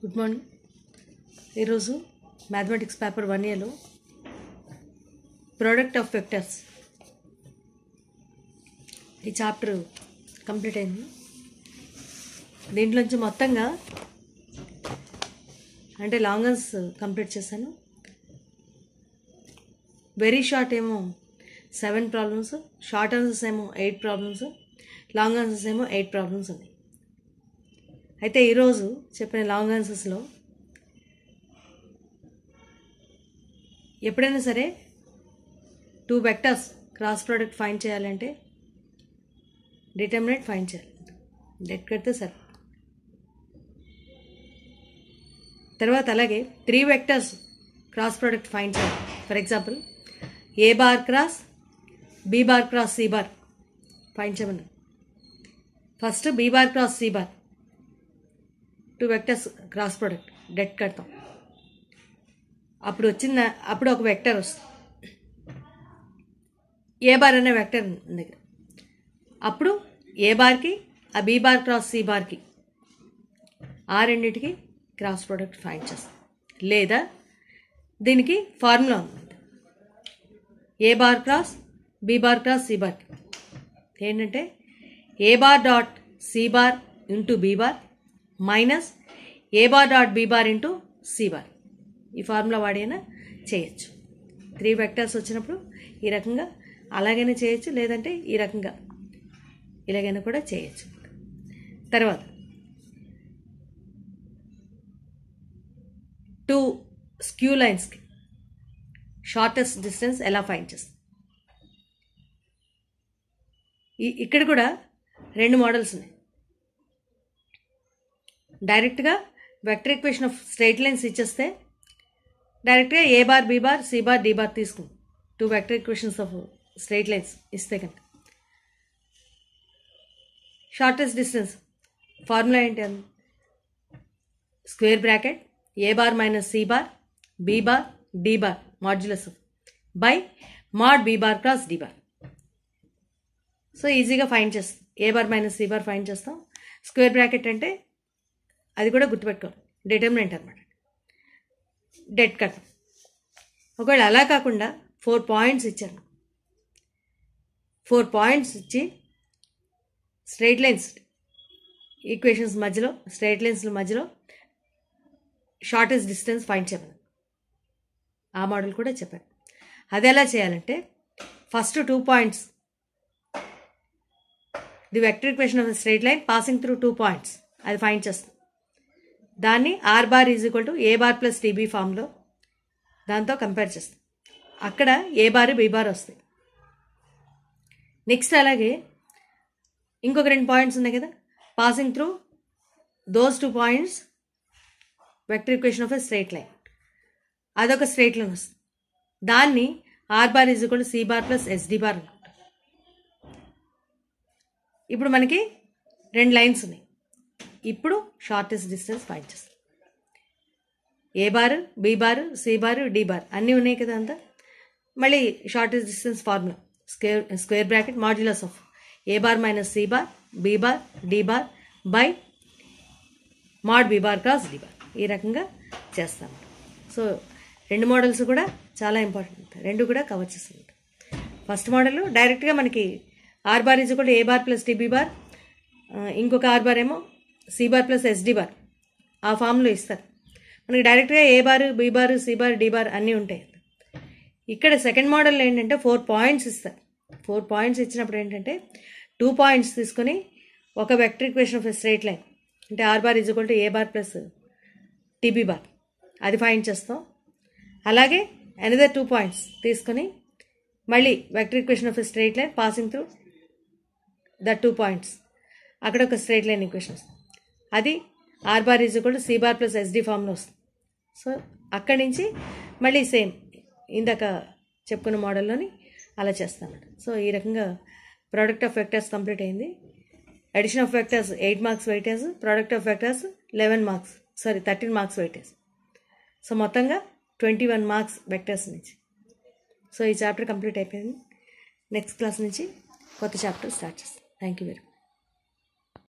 good morning ఈరోజు mathematics paper one ఇయర్లో product of vectors ఈ చాప్టర్ కంప్లీట్ అయింది దీంట్లోంచి మొత్తంగా అంటే లాంగన్స్ కంప్లీట్ చేశాను వెరీ షార్ట్ ఏమో సెవెన్ ప్రాబ్లమ్స్ షార్ట్ ఆన్సర్స్ ఏమో ఎయిట్ ప్రాబ్లమ్స్ లాంగ్ ఆన్సర్స్ ఏమో ఎయిట్ ప్రాబ్లమ్స్ ఉన్నాయి అయితే ఈరోజు చెప్పిన లాంగ్ ఆన్సర్స్లో ఎప్పుడైనా సరే two vectors cross product find చేయాలంటే డిటర్మినెంట్ ఫైన్ చేయాలి డెట్ కడితే సరే తర్వాత అలాగే three vectors cross product find చేయాలి for example A bar cross B bar cross C bar find చేయమన్నా first B bar cross C bar two vectors cross product det కడతాం అప్పుడు వచ్చిన అప్పుడు ఒక వెక్టర్ వస్తుంది ఏ బార్ అనే వెక్టర్ దగ్గర అప్పుడు ఏ బార్కి ఆ బి బార్ క్రాస్ సి బార్కి ఆ రెండింటికి క్రాస్ ప్రోడక్ట్ ఫైన్ చేస్తాం లేదా దీనికి ఫార్ములా ఉంది A bar cross B bar cross C bar ఏంటంటే A bar dot C bar into B bar minus A bar dot B bar into C bar ఈ formula వాడైనా చేయొచ్చు త్రీ వెక్టర్స్ వచ్చినప్పుడు ఈ రకంగా అలాగైనా చేయొచ్చు లేదంటే ఈ రకంగా ఇలాగైనా కూడా చేయొచ్చు తర్వాత టూ స్క్యూ లైన్స్కి షార్టెస్ట్ డిస్టెన్స్ ఎలా ఫైన్ చేస్తుంది ఇక్కడ కూడా రెండు మోడల్స్ ఉన్నాయి డైరెక్ట్గా vector equation of straight lines ఇచ్చేస్తే డైరెక్ట్గా A bar B bar C bar D bar తీసుకో two vector equations of straight lines ఇస్తే కనుక షార్టెస్ట్ డిస్టెన్స్ ఫార్ములా ఏంటి అది square bracket A bar minus C bar B bar D bar modulus by mod B bar cross D bar so ఈజీగా find చేస్తాం A bar minus C bar find చేస్తాం square bracket అంటే అది కూడా గుర్తుపెట్టుకో determinant అనమాట డెట్ కట్ ఒకవేళ అలా కాకుండా ఫోర్ పాయింట్స్ ఇచ్చాను ఫోర్ పాయింట్స్ ఇచ్చి స్ట్రైట్ లైన్స్ ఈక్వేషన్స్ మధ్యలో స్ట్రైట్ లైన్స్ల మధ్యలో షార్టెస్ట్ డిస్టెన్స్ ఫైండ్ చేయమని ఆ మోడల్ కూడా చెప్పాను అది ఎలా చేయాలంటే first two points the vector equation of straight line passing through two points అది ఫైండ్ చేస్తుంది దాన్ని R bar is equal to A bar plus D B ఫామ్లో దాంతో కంపేర్ చేస్తాం అక్కడ ఏ బార్ బి బార్ వస్తాయి నెక్స్ట్ అలాగే ఇంకొక రెండు పాయింట్స్ ఉన్నాయి కదా passing through those two points vector equation of a straight line అదొక స్ట్రైట్ లైన్ వస్తుంది దాన్ని R bar is equal C bar plus SD bar ఇప్పుడు మనకి రెండు లైన్స్ ఉన్నాయి ఇప్పుడు షార్టెస్ట్ డిస్టెన్స్ ఫైండ్ చేస్తాం A bar B bar C bar D bar అన్నీ ఉన్నాయి కదా అంతా మళ్ళీ shortest distance formula square square bracket modulus of A bar minus C bar B bar D bar by mod B bar cross D bar ఈ రకంగా చేస్తాం so రెండు models కూడా చాలా ఇంపార్టెంట్ రెండు కూడా కవర్ చేస్తుంది ఫస్ట్ మోడల్ డైరెక్ట్గా మనకి ఆర్ బార్ ఈజ్ కూడా A bar plus DB bar ఇంకొక ఆర్ బార్ ఏమో C bar bar plus SD bar ఆ ఫామ్లో ఇస్తారు మనకి డైరెక్ట్గా A bar B bar C bar D bar అన్నీ ఉంటాయి ఇక్కడ సెకండ్ మోడల్ ఏంటంటే ఫోర్ పాయింట్స్ ఇస్తారు ఫోర్ పాయింట్స్ ఇచ్చినప్పుడు ఏంటంటే టూ పాయింట్స్ తీసుకొని ఒక vector equation of straight line అంటే R bar is to A bar plus TB bar అది ఫైన్ చేస్తాం అలాగే అనదర్ టూ పాయింట్స్ తీసుకొని మళ్ళీ vector equation of straight line passing through the two points అక్కడ ఒక స్ట్రేట్ లైన్ ఈక్వేషన్ వస్తుంది అది R bar is equal to C bar plus SD ఫామ్లో వస్తుంది సో అక్కడి నుంచి మళ్ళీ సేమ్ ఇందాక చెప్పుకున్న మోడల్లోని అలా చేస్తాను సో ఈ రకంగా ప్రోడక్ట్ ఆఫ్ వెక్టర్స్ కంప్లీట్ అయింది addition of vectors eight marks weightage product of vectors eleven marks sorry thirteen marks weightage so మొత్తంగా ట్వంటీ వన్ మార్క్స్ వెక్టర్స్ నుంచి సో ఈ చాప్టర్ కంప్లీట్ అయిపోయింది నెక్స్ట్ క్లాస్ నుంచి కొత్త చాప్టర్ స్టార్ట్ చేస్తాం thank you very much